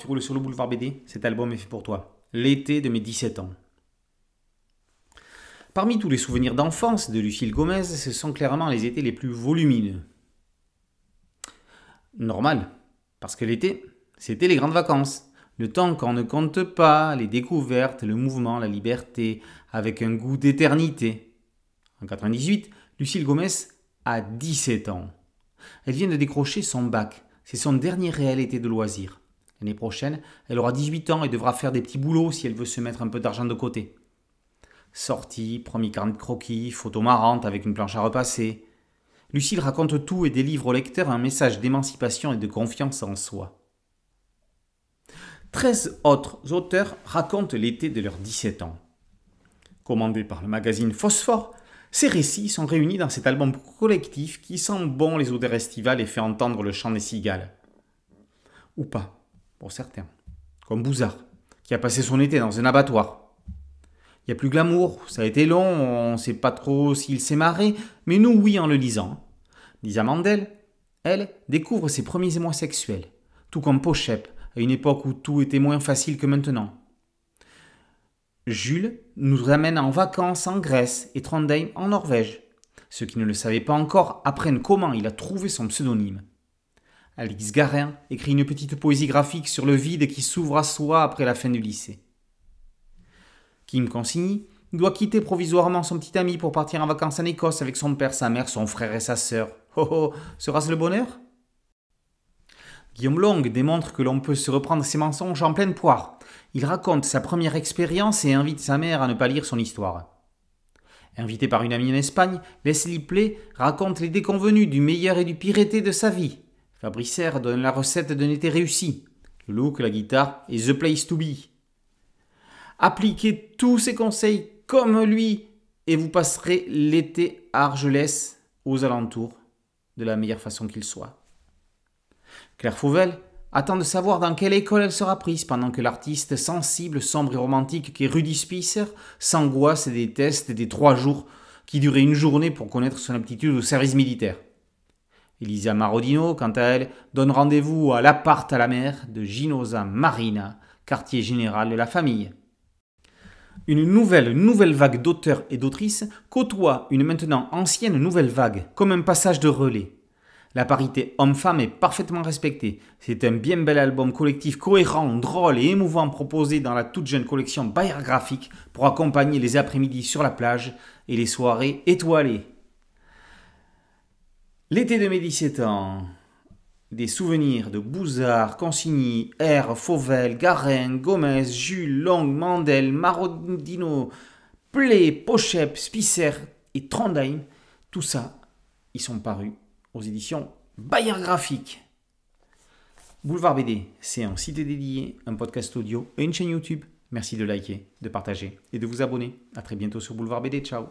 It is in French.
tu roules sur le boulevard BD, cet album est fait pour toi. L'été de mes 17 ans. Parmi tous les souvenirs d'enfance de Lucille Gomez, ce sont clairement les étés les plus volumineux. Normal, parce que l'été, c'était les grandes vacances. Le temps qu'on ne compte pas, les découvertes, le mouvement, la liberté, avec un goût d'éternité. En 98, Lucille Gomez a 17 ans. Elle vient de décrocher son bac. C'est son dernier réel été de loisir l'année prochaine. Elle aura 18 ans et devra faire des petits boulots si elle veut se mettre un peu d'argent de côté. Sortie, premier carnet de croquis, photos marrantes avec une planche à repasser. Lucille raconte tout et délivre au lecteur un message d'émancipation et de confiance en soi. 13 autres auteurs racontent l'été de leurs 17 ans. Commandés par le magazine Phosphore, ces récits sont réunis dans cet album collectif qui sent bon les odeurs estivales et fait entendre le chant des cigales. Ou pas pour certains, comme Bouzard, qui a passé son été dans un abattoir. Il n'y a plus glamour, ça a été long, on ne sait pas trop s'il s'est marré, mais nous, oui, en le lisant. Lisa Mandel, elle, découvre ses premiers émois sexuels, tout comme Pochep, à une époque où tout était moins facile que maintenant. Jules nous ramène en vacances en Grèce et Trondheim en Norvège. Ceux qui ne le savaient pas encore apprennent comment il a trouvé son pseudonyme. Alex Garin écrit une petite poésie graphique sur le vide qui s'ouvre à soi après la fin du lycée. Kim Consigny doit quitter provisoirement son petit ami pour partir en vacances en Écosse avec son père, sa mère, son frère et sa sœur. Oh oh, sera-ce le bonheur Guillaume Long démontre que l'on peut se reprendre ses mensonges en pleine poire. Il raconte sa première expérience et invite sa mère à ne pas lire son histoire. Invité par une amie en Espagne, Leslie Play raconte les déconvenues du meilleur et du pire été de sa vie. Fabrice donne la recette d'un été réussi. Le look, la guitare et The Place to Be. Appliquez tous ces conseils comme lui et vous passerez l'été à Argelès aux alentours de la meilleure façon qu'il soit. Claire Fauvel attend de savoir dans quelle école elle sera prise pendant que l'artiste sensible, sombre et romantique qu'est Rudy Spicer s'angoisse et déteste des trois jours qui duraient une journée pour connaître son aptitude au service militaire. Elisa Marodino, quant à elle, donne rendez-vous à l'appart à la mer de Ginosa Marina, quartier général de la famille. Une nouvelle nouvelle vague d'auteurs et d'autrices côtoie une maintenant ancienne nouvelle vague, comme un passage de relais. La parité homme-femme est parfaitement respectée. C'est un bien bel album collectif cohérent, drôle et émouvant proposé dans la toute jeune collection Bayer Graphique pour accompagner les après-midi sur la plage et les soirées étoilées. L'été de mes ans. Des souvenirs de Bouzard, Consigny, R, Fauvel, Garen, Gomez, Jules, Long, Mandel, Marodino, Play, Pochep, Spicer et Trondheim. Tout ça, ils sont parus aux éditions Bayer Graphique. Boulevard BD, c'est un site dédié, un podcast audio et une chaîne YouTube. Merci de liker, de partager et de vous abonner. A très bientôt sur Boulevard BD. Ciao